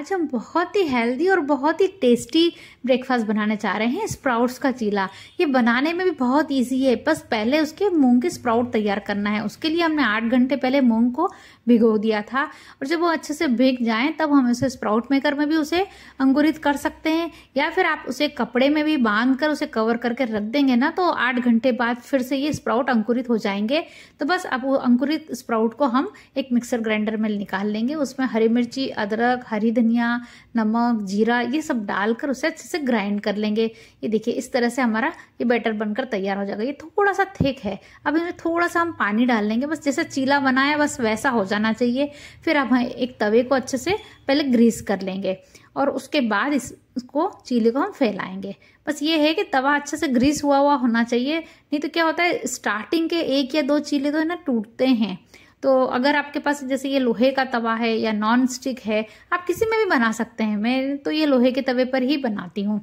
आज हम बहुत ही हेल्दी और बहुत ही टेस्टी ब्रेकफास्ट बनाने जा रहे हैं स्प्राउट्स का चीला ये बनाने में भी बहुत इजी है बस पहले उसके मूंग के स्प्राउट तैयार करना है उसके लिए हमने आठ घंटे पहले मूंग को भिगो दिया था और जब वो अच्छे से भिग जाए तब हम उसे स्प्राउट मेकर में भी उसे अंकुरित कर सकते हैं या फिर आप उसे कपड़े में भी बांध कर उसे कवर करके रख देंगे ना तो आठ घंटे बाद फिर से ये स्प्राउट अंकुरित हो जाएंगे तो बस अब वो अंकुरित स्प्राउट को हम एक मिक्सर ग्राइंडर में निकाल लेंगे उसमें हरी मिर्ची अदरक हरी धनिया नमक जीरा ये सब डालकर उसे अच्छे से ग्राइंड कर लेंगे ये देखिए इस तरह से हमारा ये बैटर बनकर तैयार हो जाएगा ये थोड़ा सा थिक है अब इसमें थोड़ा सा हम पानी डाल लेंगे बस जैसे चीला बनाया बस वैसा हो जाना चाहिए फिर अब हम एक तवे को अच्छे से पहले ग्रीस कर लेंगे और उसके बाद इस उसको चीले को हम फैलाएंगे बस ये है कि तवा अच्छे से ग्रीस हुआ हुआ होना चाहिए नहीं तो क्या होता है स्टार्टिंग के एक या दो चीले तो है ना टूटते हैं तो अगर आपके पास जैसे ये लोहे का तवा है या नॉन स्टिक है आप किसी में भी बना सकते हैं मैं तो ये लोहे के तवे पर ही बनाती हूँ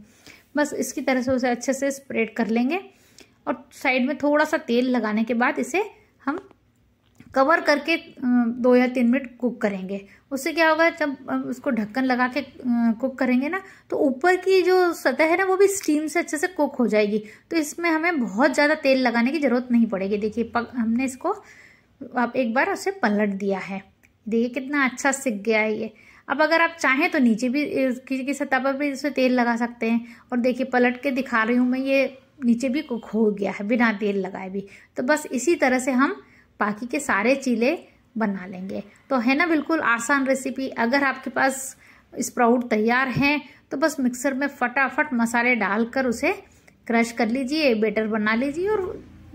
बस इसकी तरह से उसे अच्छे से स्प्रेड कर लेंगे और साइड में थोड़ा सा तेल लगाने के बाद इसे हम कवर करके दो या तीन मिनट कुक करेंगे उससे क्या होगा जब उसको ढक्कन लगा के कुक करेंगे ना तो ऊपर की जो सतह है ना वो भी स्टीम से अच्छे से कुक हो जाएगी तो इसमें हमें बहुत ज़्यादा तेल लगाने की ज़रूरत नहीं पड़ेगी देखिए हमने इसको आप एक बार उसे पलट दिया है देखिए कितना अच्छा सिक गया है ये अब अगर आप चाहें तो नीचे भी किसी की सतह पर भी इसमें तेल लगा सकते हैं और देखिए पलट के दिखा रही हूँ मैं ये नीचे भी कुक हो गया है बिना तेल लगाए भी तो बस इसी तरह से हम बाकी के सारे चीले बना लेंगे तो है ना बिल्कुल आसान रेसिपी अगर आपके पास स्प्राउट तैयार हैं तो बस मिक्सर में फटाफट मसाले डालकर उसे क्रश कर लीजिए बेटर बना लीजिए और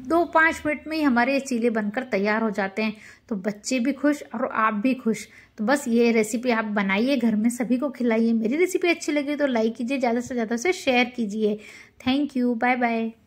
दो पाँच मिनट में ही हमारे ये चीले बनकर तैयार हो जाते हैं तो बच्चे भी खुश और आप भी खुश तो बस ये रेसिपी आप बनाइए घर में सभी को खिलाइए मेरी रेसिपी अच्छी लगी तो लाइक कीजिए ज़्यादा से ज़्यादा से शेयर कीजिए थैंक यू बाय बाय